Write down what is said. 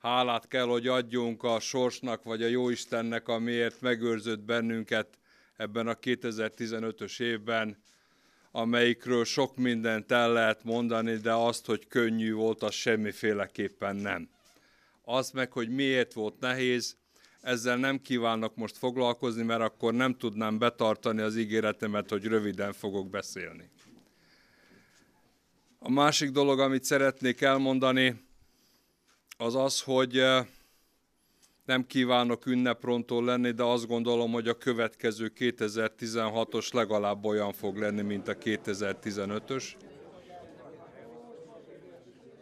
hálát kell, hogy adjunk a sorsnak, vagy a Jóistennek, amiért megőrzött bennünket ebben a 2015-ös évben, amelyikről sok mindent el lehet mondani, de azt, hogy könnyű volt, az semmiféleképpen nem. Az meg, hogy miért volt nehéz, ezzel nem kívánok most foglalkozni, mert akkor nem tudnám betartani az ígéretemet, hogy röviden fogok beszélni. A másik dolog, amit szeretnék elmondani, az az, hogy eh, nem kívánok ünneprontól lenni, de azt gondolom, hogy a következő 2016-os legalább olyan fog lenni, mint a 2015-ös.